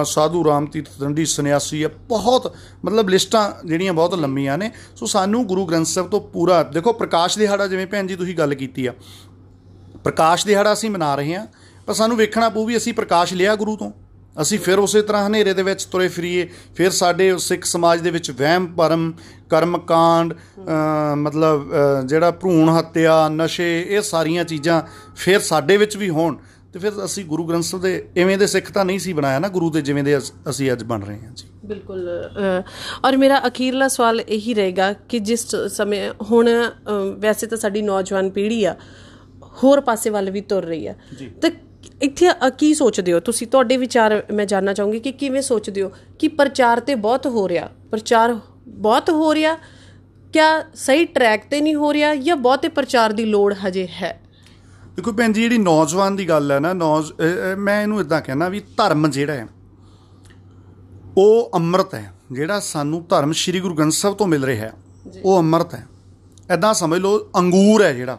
ਸਾਧੂ ਰਾਮ ਤੀਰਥ ਡੰਡੀ ਸੰਨਿਆਸੀ ਹੈ ਬਹੁਤ ਮਤਲਬ ਲਿਸਟਾਂ ਜਿਹੜੀਆਂ ਬਹੁਤ ਲੰਮੀਆਂ ਨੇ ਸੋ ਸਾਨੂੰ ਗੁਰੂ ਗ੍ਰੰਥ ਸਾਹਿਬ ਤੋਂ ਪੂਰਾ ਦੇਖੋ ਪ੍ਰਕਾਸ਼ ਦਿਹਾੜਾ ਜਿਵੇਂ ਭੈਣ ਜੀ ਤੁਸੀਂ ਗੱਲ ਕੀਤੀ ਆ ਪ੍ਰਕਾਸ਼ ਦਿਹਾੜਾ ਅਸੀਂ ਮਨਾ ਰਹੇ ਹਾਂ ਪਰ ਸਾਨੂੰ ਵੇਖਣਾ ਪਊ ਵੀ ਅਸੀਂ ਪ੍ਰਕਾਸ਼ ਲਿਆ ਗੁਰੂ ਤੋਂ ਅਸੀਂ ਫਿਰ ਉਸੇ ਤਰ੍ਹਾਂ ਹਨੇਰੇ ਦੇ ਵਿੱਚ ਤੁਰੇ ਫਰੀਏ ਫਿਰ ਸਾਡੇ ਸਿੱਖ ਸਮਾਜ ਦੇ ਵਿੱਚ ਵਹਿਮ ਭਰਮ ਕਰਮ ਕਾਂਡ ਮਤਲਬ ਜਿਹੜਾ ਭ੍ਰੂਣ ਹੱਤਿਆ ਨਸ਼ੇ ਇਹ ਸਾਰੀਆਂ ਚੀਜ਼ਾਂ ਫਿਰ ਸਾਡੇ ਵਿੱਚ ਵੀ ਹੋਣ ਤੇ ਫਿਰ ਅਸੀਂ ਗੁਰੂ ਗ੍ਰੰਥ ਸਾਹਿਬ ਦੇ ਐਵੇਂ ਦੇ ਸਿੱਖ ਤਾਂ ਨਹੀਂ ਸੀ ਬਣਾਇਆ ਨਾ ਗੁਰੂ ਦੇ ਜਿਵੇਂ ਦੇ ਅਸੀਂ ਅੱਜ ਬਣ ਰਹੇ ਹਾਂ ਜੀ ਬਿਲਕੁਲ ਔਰ ਮੇਰਾ ਅਖੀਰਲਾ ਸਵਾਲ ਇਹੀ ਰਹੇਗਾ ਕਿ ਜਿਸ ਸਮੇਂ ਹੁਣ ਵੈਸੇ ਤਾਂ ਸਾਡੀ ਨੌਜਵਾਨ ਪੀੜ੍ਹੀ ਆ ਹੋਰ ਪਾਸੇ ਵੱਲ ਵੀ ਤੁਰ ਰਹੀ ਆ ਤੇ ਇੱਥੇ ਕੀ ਸੋਚਦੇ ਹੋ ਤੁਸੀਂ ਤੁਹਾਡੇ ਵਿਚਾਰ ਮੈਂ ਜਾਨਣਾ ਚਾਹੂੰਗੀ ਕਿ ਕਿਵੇਂ ਸੋਚਦੇ ਹੋ ਕਿ ਪ੍ਰਚਾਰ ਤੇ ਬਹੁਤ ਹੋ ਰਿਹਾ ਪ੍ਰਚਾਰ ਬਹੁਤ ਹੋ ਰਿਹਾ ਕਿਆ ਸਹੀ ਟਰੈਕ ਤੇ ਨਹੀਂ ਹੋ ਰਿਹਾ ਜਾਂ ਬਹੁਤੇ ਪ੍ਰਚਾਰ ਦੀ ਲੋੜ ਹਜੇ ਹੈ ਦੇਖੋ ਭੈਣ ਜੀ ਜਿਹੜੀ ਨੌਜਵਾਨ ਦੀ ਗੱਲ ਹੈ ਨਾ ਨੌਜ ਮੈਂ ਇਹਨੂੰ ਇਦਾਂ ਕਹਿਣਾ ਵੀ ਧਰਮ ਜਿਹੜਾ ਹੈ ਉਹ ਅੰਮ੍ਰਿਤ ਹੈ ਜਿਹੜਾ ਸਾਨੂੰ ਧਰਮ ਸ੍ਰੀ ਗੁਰੂ ਗ੍ਰੰਥ ਸਾਹਿਬ ਤੋਂ ਮਿਲ ਰਿਹਾ ਹੈ ਉਹ ਅੰਮ੍ਰਿਤ ਹੈ ਇਦਾਂ ਸਮਝ ਲਓ ਅੰਗੂਰ ਹੈ ਜਿਹੜਾ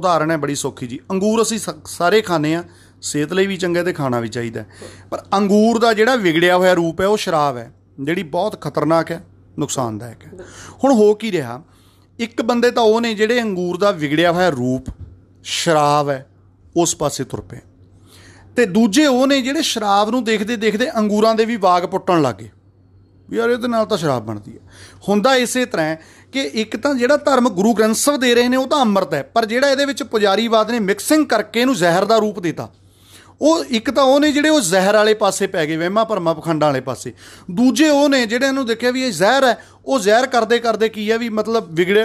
ਉਦਾਹਰਣ ਹੈ ਬੜੀ ਸੌਖੀ ਜੀ ਅੰਗੂਰ ਅਸੀਂ ਸਾਰੇ ਖਾਂਦੇ ਆ ਸਿਹਤ ਲਈ ਵੀ ਚੰਗਾ ਤੇ ਖਾਣਾ ਵੀ ਚਾਹੀਦਾ ਪਰ ਅੰਗੂਰ ਦਾ ਜਿਹੜਾ ਵਿਗੜਿਆ ਹੋਇਆ ਰੂਪ ਹੈ ਉਹ ਸ਼ਰਾਬ ਹੈ ਜਿਹੜੀ ਬਹੁਤ ਖਤਰਨਾਕ ਹੈ ਨੁਕਸਾਨਦਾਇਕ ਹੈ ਹੁਣ ਹੋ ਕੀ ਰਿਹਾ ਇੱਕ ਬੰਦੇ ਤਾਂ ਉਹ ਨੇ ਜਿਹੜੇ ਅੰਗੂਰ ਦਾ ਵਿਗੜਿਆ ਹੋਇਆ ਰੂਪ ਸ਼ਰਾਬ ਹੈ ਉਸ ਪਾਸੇ ਤੁਰ ਪਏ ਤੇ ਦੂਜੇ ਉਹ ਨੇ ਜਿਹੜੇ ਸ਼ਰਾਬ ਨੂੰ ਦੇਖਦੇ ਦੇਖਦੇ ਅੰਗੂਰਾਂ ਦੇ ਵੀ ਬਾਗ ਪੁੱਟਣ ਲੱਗੇ ਵੀ ਯਾਰ ਇਹਦੇ ਨਾਲ ਤਾਂ ਸ਼ਰਾਬ ਬਣਦੀ ਹੈ ਹੁੰਦਾ ਇਸੇ ਤਰ੍ਹਾਂ ਕਿ ਇੱਕ ਤਾਂ ਜਿਹੜਾ ਧਰਮ ਗੁਰੂ ਗ੍ਰੰਥ ਸਾਹਿਬ ਦੇ ਰਹੇ ਨੇ ਉਹ ਤਾਂ ਅੰਮ੍ਰਿਤ ਹੈ ਪਰ ਜਿਹੜਾ ਇਹਦੇ ਵਿੱਚ ਪੁਜਾਰੀਵਾਦ ਨੇ ਮਿਕਸਿੰਗ ਕਰਕੇ ਇਹਨੂੰ ਜ਼ਹਿਰ ਦਾ ਰੂਪ ਦਿੱਤਾ ਉਹ ਇੱਕ ਤਾਂ ਉਹ ਨੇ ਜਿਹੜੇ ਉਹ ਜ਼ਹਿਰ ਵਾਲੇ ਪਾਸੇ ਪੈ ਗਏ ਵਹਿਮਾ ਭਰਮਾ ਪਖੰਡਾਂ ਵਾਲੇ ਪਾਸੇ ਦੂਜੇ ਉਹ ਨੇ ਜਿਹੜੇ ਇਹਨੂੰ ਦੇਖਿਆ ਵੀ ਇਹ ਜ਼ਹਿਰ ਹੈ ਉਹ ਜ਼ਹਿਰ ਕਰਦੇ ਕਰਦੇ ਕੀ ਹੈ ਵੀ ਮਤਲਬ ਵਿਗੜੇ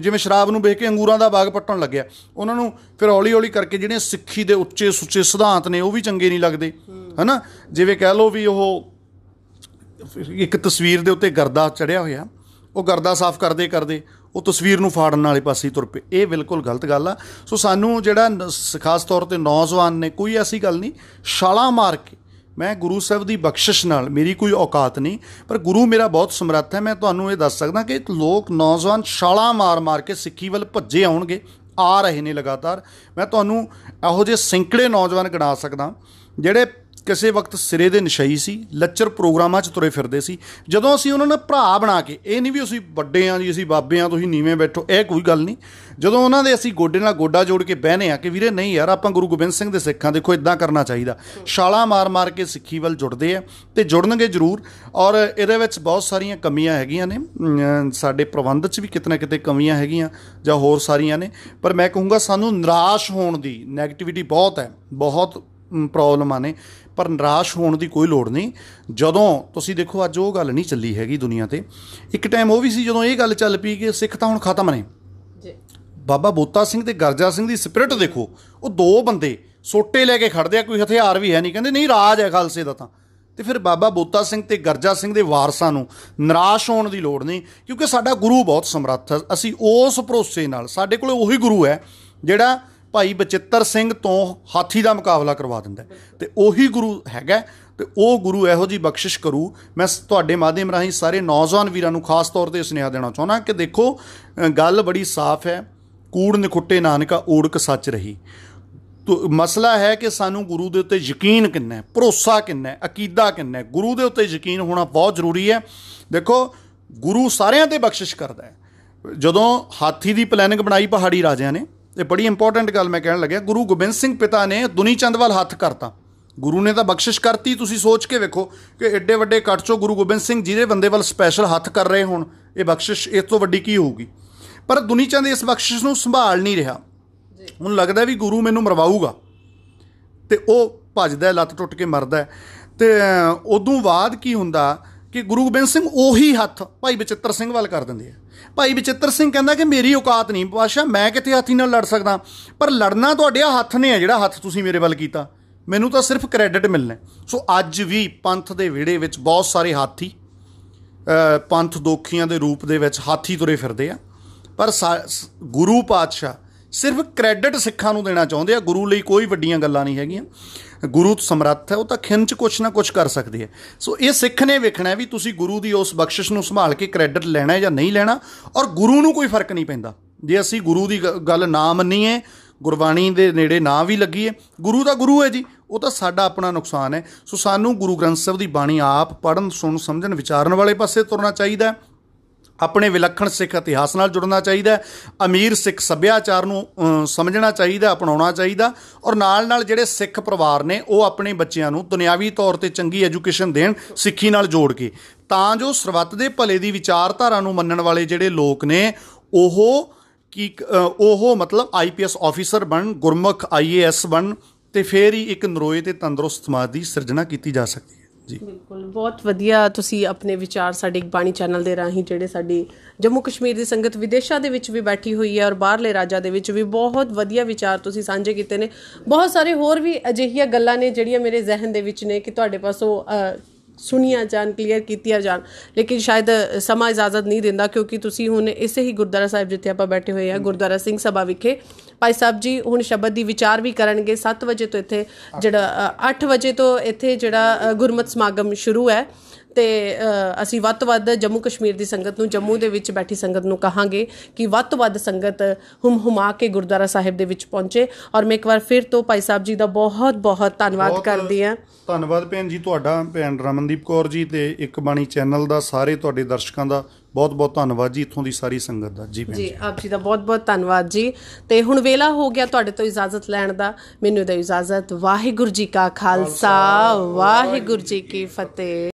ਜਿਵੇਂ ਸ਼ਰਾਬ ਨੂੰ ਵੇਖ ਕੇ ਅੰਗੂਰਾਂ ਦਾ ਬਾਗ ਪੱਟਣ ਲੱਗਿਆ ਉਹਨਾਂ ਨੂੰ ਫਿਰ ਹੌਲੀ ਹੌਲੀ ਕਰਕੇ ਜਿਹੜੇ ਸਿੱਖੀ ਦੇ ਉੱਚੇ ਸੁੱਚੇ ਸਿਧਾਂਤ ਨੇ ਉਹ ਵੀ ਚੰਗੇ ਨਹੀਂ ਲੱਗਦੇ ਹਨਾ ਜਿਵੇਂ ਕਹਿ ਲਓ ਵੀ ਉਹ ਇੱਕ ਤਸਵੀਰ ਦੇ ਉੱਤੇ ਗਰਦਾ ਚੜਿਆ ਹੋਇਆ ਉਹ ਗਰਦਾ ਸਾਫ਼ ਕਰਦੇ ਕਰਦੇ ਉਹ ਤਸਵੀਰ ਨੂੰ ਫਾੜਨ ਵਾਲੇ ਪਾਸੇ ਤੁਰ ਪਏ ਇਹ ਬਿਲਕੁਲ ਗਲਤ ਗੱਲ ਆ ਸੋ ਸਾਨੂੰ ਜਿਹੜਾ ਖਾਸ ਤੌਰ ਤੇ ਨੌਜਵਾਨ ਨੇ ਕੋਈ ਐਸੀ ਗੱਲ ਨਹੀਂ ਛਾਲਾ ਮਾਰ ਕੇ ਮੈਂ ਗੁਰੂ ਸਾਹਿਬ ਦੀ ਬਖਸ਼ਿਸ਼ ਨਾਲ ਮੇਰੀ ਕੋਈ ਔਕਾਤ ਨਹੀਂ ਪਰ ਗੁਰੂ ਮੇਰਾ ਬਹੁਤ ਸਮਰੱਥ ਹੈ ਮੈਂ ਤੁਹਾਨੂੰ ਇਹ ਦੱਸ ਸਕਦਾ ਕਿ ਲੋਕ ਨੌਜਵਾਨ ਛਾਲਾ ਮਾਰ-ਮਾਰ ਕੇ ਸਿੱਖੀ ਵੱਲ ਭੱਜੇ ਆਉਣਗੇ ਆ ਰਹੇ ਨੇ ਲਗਾਤਾਰ ਮੈਂ ਤੁਹਾਨੂੰ ਇਹੋ ਜਿਹੇ ਸੈਂਕੜੇ ਨੌਜਵਾਨ ਗਿਣਾ ਸਕਦਾ ਜਿਹੜੇ ਕਿਸੇ ਵਕਤ ਸਿਰੇ ਦੇ ਨਸ਼ਈ ਸੀ ਲੱਚਰ ਪ੍ਰੋਗਰਾਮਾਂ 'ਚ ਤੁਰੇ ਫਿਰਦੇ ਸੀ ਜਦੋਂ ਅਸੀਂ ਉਹਨਾਂ ਨੇ ਭਰਾ ਬਣਾ ਕੇ ਇਹ ਨਹੀਂ ਵੀ ਅਸੀਂ ਵੱਡੇ ਆਂ ਜੀ ਅਸੀਂ ਬਾਬੇ ਆਂ ਤੁਸੀਂ ਨੀਵੇਂ ਬੈਠੋ ਇਹ ਕੋਈ ਗੱਲ ਨਹੀਂ ਜਦੋਂ ਉਹਨਾਂ ਦੇ ਅਸੀਂ ਗੋਡੇ ਨਾਲ ਗੋਡਾ ਜੋੜ ਕੇ ਬਹਿਨੇ ਆ ਕਿ ਵੀਰੇ ਨਹੀਂ ਯਾਰ ਆਪਾਂ ਗੁਰੂ ਗੋਬਿੰਦ ਸਿੰਘ ਦੇ ਸਿੱਖਾਂ ਦੇਖੋ ਇਦਾਂ ਕਰਨਾ ਚਾਹੀਦਾ ਛਾਲਾ ਮਾਰ-ਮਾਰ ਕੇ ਸਿੱਖੀ ਵੱਲ ਜੁੜਦੇ ਆ ਤੇ ਜੁੜਨਗੇ ਜ਼ਰੂਰ ਔਰ ਇਹਦੇ ਵਿੱਚ ਬਹੁਤ ਸਾਰੀਆਂ ਕਮੀਆਂ ਹੈਗੀਆਂ ਨੇ ਸਾਡੇ ਪ੍ਰਬੰਧ 'ਚ ਵੀ ਕਿਤਨਾ ਕਿਤੇ ਕਮੀਆਂ ਹੈਗੀਆਂ ਜਾਂ ਹੋਰ ਸਾਰੀਆਂ ਨੇ ਪਰ ਮੈਂ ਕਹੂੰਗਾ ਸਾਨੂੰ ਨਿਰਾਸ਼ ਹੋਣ ਦੀ 네ਗੇਟਿਵਿਟੀ ਬਹੁਤ ਹੈ ਬਹੁਤ ਪ੍ਰੋਬਲਮਾਂ ਨੇ ਪਰ ਨਿਰਾਸ਼ ਹੋਣ ਦੀ ਕੋਈ ਲੋੜ ਨਹੀਂ ਜਦੋਂ ਤੁਸੀਂ ਦੇਖੋ ਅੱਜ ਉਹ ਗੱਲ ਨਹੀਂ ਚੱਲੀ ਹੈਗੀ ਦੁਨੀਆ ਤੇ ਇੱਕ ਟਾਈਮ ਉਹ ਵੀ ਸੀ ਜਦੋਂ ਇਹ ਗੱਲ ਚੱਲ ਪਈ ਕਿ ਸਿੱਖ ਤਾਂ ਹੁਣ ਖਤਮ ਨੇ ਜੀ ਬਾਬਾ ਬੋਤਾ ਸਿੰਘ ਤੇ ਗਰਜਾ ਸਿੰਘ ਦੀ ਸਪਿਰਿਟ ਦੇਖੋ ਉਹ ਦੋ ਬੰਦੇ ਸੋਟੇ ਲੈ ਕੇ ਖੜਦੇ ਆ ਕੋਈ ਹਥਿਆਰ ਵੀ ਹੈ ਨਹੀਂ ਕਹਿੰਦੇ ਨਹੀਂ ਰਾਜ ਹੈ ਖਾਲਸੇ ਦਾ ਤਾਂ ਤੇ ਫਿਰ ਬਾਬਾ ਬੋਤਾ ਸਿੰਘ ਤੇ ਗਰਜਾ ਸਿੰਘ ਦੇ ਵਾਰਸਾਂ ਨੂੰ ਨਿਰਾਸ਼ ਹੋਣ ਦੀ ਲੋੜ ਨਹੀਂ ਕਿਉਂਕਿ ਸਾਡਾ ਗੁਰੂ ਬਹੁਤ ਸਮਰੱਥ ਹੈ ਅਸੀਂ ਉਸ ਭਰੋਸੇ ਨਾਲ ਸਾਡੇ ਕੋਲ ਉਹੀ ਗੁਰੂ ਹੈ ਜਿਹੜਾ ਭਾਈ ਬਚਿੱਤਰ ਸਿੰਘ ਤੋਂ ਹਾਥੀ ਦਾ ਮੁਕਾਬਲਾ ਕਰਵਾ ਦਿੰਦਾ ਤੇ ਉਹੀ ਗੁਰੂ ਹੈਗਾ ਤੇ ਉਹ ਗੁਰੂ ਇਹੋ ਜੀ ਬਖਸ਼ਿਸ਼ ਕਰੂ ਮੈਂ ਤੁਹਾਡੇ ਮਾਧਿਅਮ ਰਾਹੀਂ ਸਾਰੇ ਨੌਜਵਾਨ ਵੀਰਾਂ ਨੂੰ ਖਾਸ ਤੌਰ ਤੇ ਸੁਨੇਹਾ ਦੇਣਾ ਚਾਹੁੰਦਾ ਕਿ ਦੇਖੋ ਗੱਲ ਬੜੀ ਸਾਫ਼ ਹੈ ਕੂੜ ਨਿਖੁੱਟੇ ਨਾਨਕਾ ਓੜਕ ਸੱਚ ਰਹੀ ਮਸਲਾ ਹੈ ਕਿ ਸਾਨੂੰ ਗੁਰੂ ਦੇ ਉੱਤੇ ਯਕੀਨ ਕਿੰਨਾ ਹੈ ਭਰੋਸਾ ਕਿੰਨਾ ਹੈ ਅਕੀਦਾ ਕਿੰਨਾ ਹੈ ਗੁਰੂ ਦੇ ਉੱਤੇ ਯਕੀਨ ਹੋਣਾ ਬਹੁਤ ਜ਼ਰੂਰੀ ਹੈ ਦੇਖੋ ਗੁਰੂ ਸਾਰਿਆਂ ਤੇ ਬਖਸ਼ਿਸ਼ ਕਰਦਾ ਹੈ ਜਦੋਂ ਹਾਥੀ ਦੀ ਪਲੈਨਿੰਗ ਬਣਾਈ ਪਹਾੜੀ ਰਾਜਿਆਂ ਨੇ ਇਹ ਬੜੀ ਇੰਪੋਰਟੈਂਟ ਗੱਲ ਮੈਂ ਕਹਿਣ ਲੱਗਿਆ ਗੁਰੂ ਗੋਬਿੰਦ ਸਿੰਘ ਪਿਤਾ ਨੇ ਦੁਨੀ ਚੰਦ ਵੱਲ ਹੱਥ ਕਰਤਾ ਗੁਰੂ ਨੇ ਤਾਂ ਬਖਸ਼ਿਸ਼ ਕਰਤੀ ਤੁਸੀਂ ਸੋਚ ਕੇ ਵੇਖੋ ਕਿ ਐਡੇ ਵੱਡੇ ਕੱਟ ਚੋਂ ਗੁਰੂ ਗੋਬਿੰਦ ਸਿੰਘ ਜਿਹਦੇ ਬੰਦੇ ਵੱਲ ਸਪੈਸ਼ਲ ਹੱਥ ਕਰ ਰਹੇ ਹੁਣ ਇਹ ਬਖਸ਼ਿਸ਼ ਇਸ ਤੋਂ ਵੱਡੀ ਕੀ ਹੋਊਗੀ ਪਰ ਦੁਨੀ ਚੰਦ ਇਸ ਬਖਸ਼ਿਸ਼ ਨੂੰ ਸੰਭਾਲ ਨਹੀਂ ਰਿਹਾ ਹੁਣ ਲੱਗਦਾ ਵੀ ਗੁਰੂ ਮੈਨੂੰ ਮਰਵਾਊਗਾ ਤੇ ਉਹ ਭੱਜਦਾ ਲੱਤ ਟੁੱਟ ਕੇ ਮਰਦਾ ਤੇ ਉਦੋਂ ਬਾਅਦ ਕੀ ਹੁੰਦਾ ਕਿ ਗੁਰੂ ਗੋਬਿੰਦ ਸਿੰਘ ਉਹੀ ਹੱਥ ਭਾਈ ਬਚਿੱਤਰ ਸਿੰਘ ਵੱਲ ਕਰ ਦਿੰਦੇ ਆ ਭਾਈ ਵਿਚਿੱਤਰ ਸਿੰਘ ਕਹਿੰਦਾ ਕਿ ਮੇਰੀ ਔਕਾਤ ਨਹੀਂ ਪਾਸ਼ਾ ਮੈਂ ਕਿਤੇ ਹਾਥੀ ਨਾਲ ਲੜ ਸਕਦਾ ਪਰ ਲੜਨਾ ਤੁਹਾਡੇ ਹੱਥ ਨੇ ਆ ਜਿਹੜਾ ਹੱਥ ਤੁਸੀਂ ਮੇਰੇ ਵੱਲ ਕੀਤਾ ਮੈਨੂੰ ਤਾਂ ਸਿਰਫ ਕ੍ਰੈਡਿਟ ਮਿਲਣਾ ਸੋ ਅੱਜ ਵੀ ਪੰਥ ਦੇ ਵਿੜੇ ਵਿੱਚ ਬਹੁਤ ਸਾਰੇ ਹਾਥੀ ਪੰਥ ਦੋਖੀਆਂ ਦੇ ਰੂਪ ਦੇ ਵਿੱਚ ਹਾਥੀ ਤੁਰੇ ਫਿਰਦੇ ਆ ਪਰ ਗੁਰੂ ਪਾਤਸ਼ਾਹ ਸਿਰਫ ਕ੍ਰੈਡਿਟ ਸਿੱਖਾਂ ਨੂੰ ਦੇਣਾ ਚਾਹੁੰਦੇ ਆ ਗੁਰੂ ਲਈ ਕੋਈ ਵੱਡੀਆਂ ਗੱਲਾਂ ਨਹੀਂ ਹੈਗੀਆਂ ਗੁਰੂ ਤਾਂ ਸਮਰੱਥ ਹੈ ਉਹ ਤਾਂ ਖਿੰਚ ਕੁਛ ਨਾ ਕੁਛ ਕਰ ਸਕਦੀ ਹੈ ਸੋ ਇਹ ਸਿੱਖ ਨੇ ਵੇਖਣਾ ਵੀ ਤੁਸੀਂ ਗੁਰੂ ਦੀ ਉਸ ਬਖਸ਼ਿਸ਼ ਨੂੰ ਸੰਭਾਲ ਕੇ ਕ੍ਰੈਡਿਟ ਲੈਣਾ ਹੈ ਜਾਂ ਨਹੀਂ ਲੈਣਾ ਔਰ ਗੁਰੂ ਨੂੰ ਕੋਈ ਫਰਕ ਨਹੀਂ ਪੈਂਦਾ ਜੇ ਅਸੀਂ ਗੁਰੂ ਦੀ ਗੱਲ ਨਾ ਮੰਨੀਏ ਗੁਰਬਾਣੀ ਦੇ ਨੇੜੇ ਨਾ ਵੀ ਲੱਗੀਏ ਗੁਰੂ ਦਾ ਗੁਰੂ ਹੈ ਜੀ ਉਹ ਤਾਂ ਸਾਡਾ ਆਪਣਾ ਨੁਕਸਾਨ ਹੈ ਸੋ ਸਾਨੂੰ ਗੁਰੂ ਗ੍ਰੰਥ ਸਾਹਿਬ ਦੀ ਬਾਣੀ ਆਪ ਪੜਨ ਸੁਣ ਸਮਝਣ ਵਿਚਾਰਨ ਵਾਲੇ ਪਾਸੇ ਤੁਰਨਾ ਚਾਹੀਦਾ ਹੈ ਆਪਣੇ ਵਿਲੱਖਣ ਸਿੱਖ ਇਤਿਹਾਸ ਨਾਲ ਜੁੜਨਾ ਚਾਹੀਦਾ ਹੈ ਅਮੀਰ ਸਿੱਖ ਸੱਭਿਆਚਾਰ ਨੂੰ ਸਮਝਣਾ ਚਾਹੀਦਾ ਅਪਣਾਉਣਾ ਚਾਹੀਦਾ ਔਰ ਨਾਲ-ਨਾਲ ਜਿਹੜੇ ਸਿੱਖ ਪਰਿਵਾਰ ਨੇ ਉਹ ਆਪਣੇ ਬੱਚਿਆਂ ਨੂੰ ਦੁਨਿਆਵੀ ਤੌਰ ਤੇ ਚੰਗੀ ਐਜੂਕੇਸ਼ਨ ਦੇਣ ਸਿੱਖੀ ਨਾਲ ਜੋੜ ਕੇ ਤਾਂ ਜੋ ਸਰਬੱਤ ਦੇ ਭਲੇ ਦੀ ਵਿਚਾਰਧਾਰਾ ਨੂੰ ਮੰਨਣ ਵਾਲੇ ਜਿਹੜੇ ਲੋਕ ਨੇ ਉਹ ਕਿ ਉਹ ਮਤਲਬ ਆਈਪੀਐਸ ਆਫੀਸਰ ਬਣ ਗੁਰਮੁਖ ਆਈਏਐਸ ਬਣ ਤੇ ਫੇਰ ਹੀ ਇੱਕ ਨਰੋਏ ਤੇ ਤੰਦਰੁਸਤ ਸਮਾਜ ਦੀ ਸਿਰਜਣਾ ਕੀਤੀ ਜਾ ਸਕਦੀ ਜੀ ਬਿਲਕੁਲ ਬਹੁਤ ਵਧੀਆ ਤੁਸੀਂ ਆਪਣੇ ਵਿਚਾਰ ਸਾਡੇ ਇੱਕ ਬਾਣੀ ਚੈਨਲ ਦੇ ਰਾਹੀਂ ਜਿਹੜੇ ਸਾਡੀ ਜੰਮੂ ਕਸ਼ਮੀਰ ਦੀ ਸੰਗਤ ਵਿਦੇਸ਼ਾਂ ਦੇ ਵਿੱਚ ਵੀ ਬੈਠੀ ਹੋਈ ਹੈ ਔਰ ਬਾਹਰਲੇ ਰਾਜਾਂ ਦੇ ਵਿੱਚ ਵੀ ਬਹੁਤ ਵਧੀਆ ਵਿਚਾਰ ਤੁਸੀਂ ਸਾਂਝੇ ਕੀਤੇ ਨੇ ਬਹੁਤ ਸਾਰੇ ਹੋਰ ਵੀ ਅਜਿਹੀਆਂ ਗੱਲਾਂ ਨੇ ਜਿਹੜੀਆਂ ਮੇਰੇ ਜ਼ਿਹਨ ਦੇ ਵਿੱਚ ਨੇ ਕਿ ਤੁਹਾਡੇ ਪਾਸੋਂ ਸੁਣੀਆਂ ਜਾਣ ਕਲੀਅਰ ਕੀਤੀਆਂ ਜਾਣ ਲੇਕਿਨ ਸ਼ਾਇਦ ਸਮਾਂ ਇਜਾਜ਼ਤ ਨਹੀਂ ਦਿੰਦਾ ਕਿਉਂਕਿ ਤੁਸੀਂ ਹੁਣ ਇਸੇ ਹੀ ਗੁਰਦੁਆਰਾ ਸਾਹਿਬ ਜਿੱਥੇ ਆਪਾਂ ਬੈਠੇ ਹੋਏ ਆ ਗੁਰਦੁਆਰਾ ਸਿੰਘ ਸਭਾ ਵਿਖੇ ਭਾਈ ਸਾਹਿਬ ਜੀ ਹੁਣ ਸ਼ਬਦ ਦੀ ਵਿਚਾਰ ਵੀ ਕਰਨਗੇ 7 ਵਜੇ ਤੋਂ ਇੱਥੇ ਜਿਹੜਾ 8 ਵਜੇ ਤੋਂ ਇੱਥੇ ਜਿਹੜਾ ਗੁਰਮਤ ਸਮਾਗਮ ਸ਼ੁਰੂ ਹੈ ਤੇ ਅਸੀਂ ਵੱਧ ਤੋਂ ਵੱਧ ਜੰਮੂ ਕਸ਼ਮੀਰ ਦੀ ਸੰਗਤ ਨੂੰ ਜੰਮੂ ਦੇ ਵਿੱਚ ਬੈਠੀ ਸੰਗਤ ਨੂੰ ਕਹਾਂਗੇ ਕਿ ਵੱਧ ਤੋਂ ਵੱਧ ਸੰਗਤ ਹੁਮ ਹੁਮਾ ਕੇ ਗੁਰਦੁਆਰਾ ਸਾਹਿਬ ਦੇ ਵਿੱਚ ਪਹੁੰਚੇ ਔਰ ਮੈਂ ਇੱਕ ਵਾਰ ਫਿਰ ਤੋਂ ਭਾਈ ਸਾਹਿਬ ਜੀ ਦਾ ਬਹੁਤ ਬਹੁਤ ਧੰਨਵਾਦ ਕਰਦੀ ਆ ਧੰਨਵਾਦ ਭੈਣ ਜੀ ਤੁਹਾਡਾ ਭੈਣ ਰਮਨਦੀਪ ਕੌਰ ਜੀ ਤੇ ਇੱਕ ਬਾਣੀ ਚੈਨਲ ਦਾ ਸਾਰੇ ਤੁਹਾਡੇ ਦਰਸ਼ਕਾਂ ਦਾ ਬਹੁਤ ਬਹੁਤ ਧੰਨਵਾਦ ਜੀ ਇਥੋਂ ਦੀ ਸਾਰੀ ਸੰਗਤ ਦਾ ਜੀ ਜੀ ਆਪ ਜੀ ਦਾ ਬਹੁਤ ਬਹੁਤ ਧੰਨਵਾਦ ਜੀ ਤੇ ਹੁਣ ਵੇਲਾ ਹੋ ਗਿਆ ਤੁਹਾਡੇ ਤੋਂ ਇਜਾਜ਼ਤ ਲੈਣ ਦਾ ਮੈਨੂੰ ਦੇ ਇਜਾਜ਼ਤ ਵਾਹਿਗੁਰੂ ਜੀ ਕਾ ਖਾਲਸਾ ਵਾਹਿਗੁਰੂ ਜੀ ਕੀ ਫਤਿਹ